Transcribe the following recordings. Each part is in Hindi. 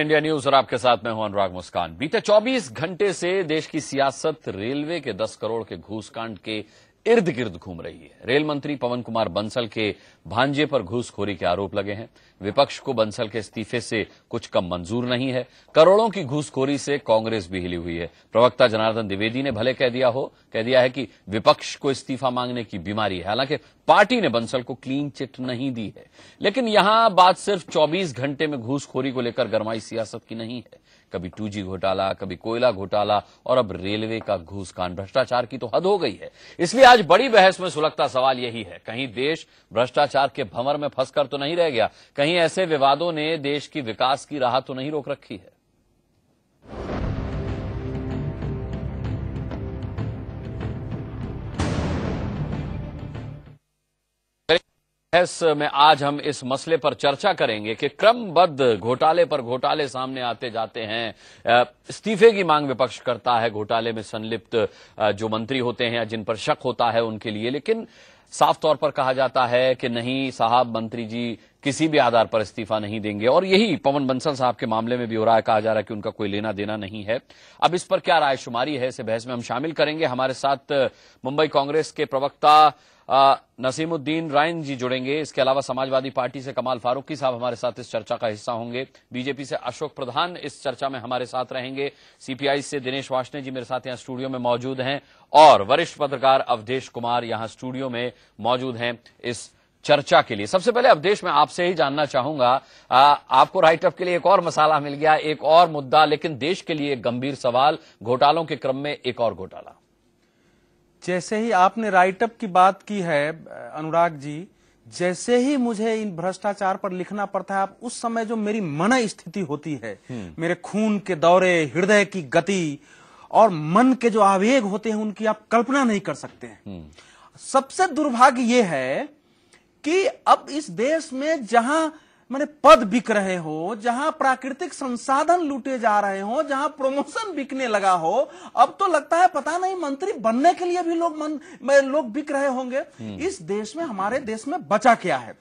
इंडिया न्यूज और आपके साथ मैं हूं अनुराग मुस्कान बीते 24 घंटे से देश की सियासत रेलवे के 10 करोड़ के घूसकांड के इर्द गिर्द घूम रही है रेल मंत्री पवन कुमार बंसल के भांजे पर घूसखोरी के आरोप लगे हैं विपक्ष को बंसल के इस्तीफे से कुछ कम मंजूर नहीं है करोड़ों की घूसखोरी से कांग्रेस भी हिली हुई है प्रवक्ता जनार्दन द्विवेदी ने भले कह दिया हो कह दिया है कि विपक्ष को इस्तीफा मांगने की बीमारी है हालांकि पार्टी ने बंसल को क्लीन चिट नहीं दी है लेकिन यहां बात सिर्फ चौबीस घंटे में घूसखोरी को लेकर गरमाई सियासत की नहीं है कभी टू घोटाला कभी कोयला घोटाला और अब रेलवे का घूसखान भ्रष्टाचार की तो हद हो गई है इसलिए आज बड़ी बहस में सुलगता सवाल यही है कहीं देश भ्रष्टाचार के भंवर में फंसकर तो नहीं रह गया कहीं ऐसे विवादों ने देश की विकास की राह तो नहीं रोक रखी है बहस में आज हम इस मसले पर चर्चा करेंगे कि क्रमबद्ध घोटाले पर घोटाले सामने आते जाते हैं इस्तीफे की मांग विपक्ष करता है घोटाले में संलिप्त जो मंत्री होते हैं या जिन पर शक होता है उनके लिए लेकिन साफ तौर पर कहा जाता है कि नहीं साहब मंत्री जी किसी भी आधार पर इस्तीफा नहीं देंगे और यही पवन बंसल साहब के मामले में भी हो रहा है कहा जा रहा है कि उनका कोई लेना देना नहीं है अब इस पर क्या राय शुमारी है इसे बहस में हम शामिल करेंगे हमारे साथ मुंबई कांग्रेस के प्रवक्ता नसीमुद्दीन रायन जी जुड़ेंगे इसके अलावा समाजवादी पार्टी से कमाल फारूकी साहब हमारे साथ इस चर्चा का हिस्सा होंगे बीजेपी से अशोक प्रधान इस चर्चा में हमारे साथ रहेंगे सीपीआई से दिनेश वाष्णे जी मेरे साथ यहां स्टूडियो में मौजूद हैं और वरिष्ठ पत्रकार अवधेश कुमार यहां स्टूडियो में मौजूद हैं इस चर्चा के लिए सबसे पहले देश में आपसे ही जानना चाहूंगा आ, आपको राइट अप के लिए एक और मसाला मिल गया एक और मुद्दा लेकिन देश के लिए गंभीर सवाल घोटालों के क्रम में एक और घोटाला जैसे ही आपने राइट अप की बात की है अनुराग जी जैसे ही मुझे इन भ्रष्टाचार पर लिखना पड़ता है आप उस समय जो मेरी मन स्थिति होती है हम्म। मेरे खून के दौरे हृदय की गति और मन के जो आवेग होते हैं उनकी आप कल्पना नहीं कर सकते हैं हम्म। सबसे दुर्भाग्य यह है कि अब इस देश में जहां मैंने पद बिक रहे हो जहां प्राकृतिक संसाधन लूटे जा रहे हो जहां प्रमोशन बिकने लगा हो अब तो लगता है पता नहीं मंत्री बनने के लिए भी लोग मन लोग बिक रहे होंगे हम्म। इस देश में हमारे देश में बचा क्या है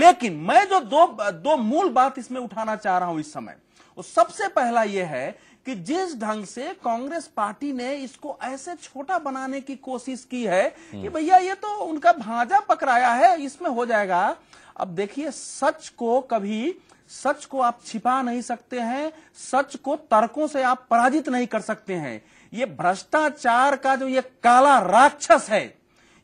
लेकिन मैं जो दो दो मूल बात इसमें उठाना चाह रहा हूं इस समय वो सबसे पहला यह है कि जिस ढंग से कांग्रेस पार्टी ने इसको ऐसे छोटा बनाने की कोशिश की है कि हम्म। भैया ये तो उनका भांजा पकड़ाया है इसमें हो जाएगा अब देखिए सच को कभी सच को आप छिपा नहीं सकते हैं सच को तर्कों से आप पराजित नहीं कर सकते हैं ये भ्रष्टाचार का जो ये काला राक्षस है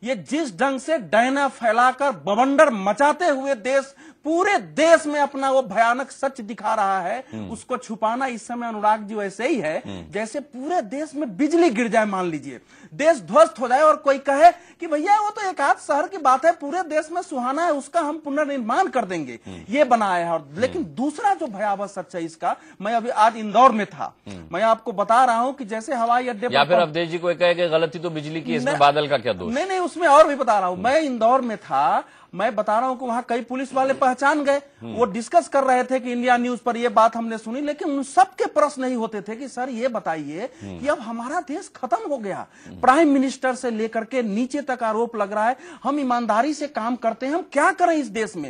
ये जिस ढंग से डायना फैलाकर बवंडर मचाते हुए देश पूरे देश में अपना वो भयानक सच दिखा रहा है हम्म। उसको छुपाना इस समय अनुराग जी वैसे ही है हम्म। जैसे पूरे देश में बिजली गिर जाए मान लीजिए देश ध्वस्त हो जाए और कोई कहे कि भैया वो तो एक आध शहर की बात है पूरे देश में सुहाना है उसका हम पुनर्निर्माण कर देंगे हम्म। ये बनाया है और लेकिन दूसरा जो भयावह सच है इसका मैं अभी आज इंदौर में था मैं आपको बता रहा हूँ कि जैसे हवाई अड्डे या फिर अवधेश जी को कहे गलती तो बिजली की इसमें बादल का क्या दोष नहीं नहीं उसमें और भी बता रहा हूँ मैं इंदौर में था मैं बता रहा हूँ कि वहाँ कई पुलिस वाले पहचान गए वो डिस्कस कर रहे थे कि इंडिया न्यूज पर ये बात हमने सुनी लेकिन उन सबके प्रश्न नहीं होते थे कि सर ये बताइए कि अब हमारा देश खत्म हो गया प्राइम मिनिस्टर से लेकर के नीचे तक आरोप लग रहा है हम ईमानदारी से काम करते हैं हम क्या करें इस देश में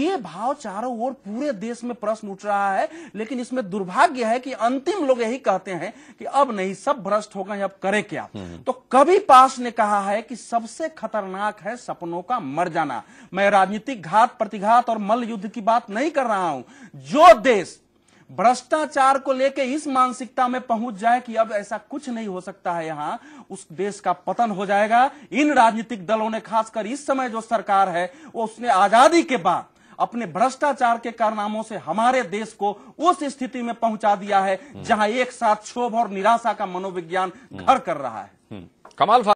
ये भाव चारों ओर पूरे देश में प्रश्न उठ रहा है लेकिन इसमें दुर्भाग्य है कि अंतिम लोग यही कहते हैं कि अब नहीं सब भ्रष्ट हो गए अब करें क्या तो कभी पास ने कहा है कि सबसे खतरनाक है सपनों का मर जाना मैं राजनीतिक घात प्रतिघात और और मल युद्ध की बात नहीं कर रहा हूं जो देश भ्रष्टाचार को लेके इस मानसिकता में पहुंच जाए कि अब ऐसा कुछ नहीं हो सकता है यहां उस देश का पतन हो जाएगा इन राजनीतिक दलों ने खासकर इस समय जो सरकार है वो उसने आजादी के बाद अपने भ्रष्टाचार के कारनामों से हमारे देश को उस स्थिति में पहुंचा दिया है हम्म। जहां एक साथ क्षोभ और निराशा का मनोविज्ञान हम्म। घर कर रहा है हम्म। कमाल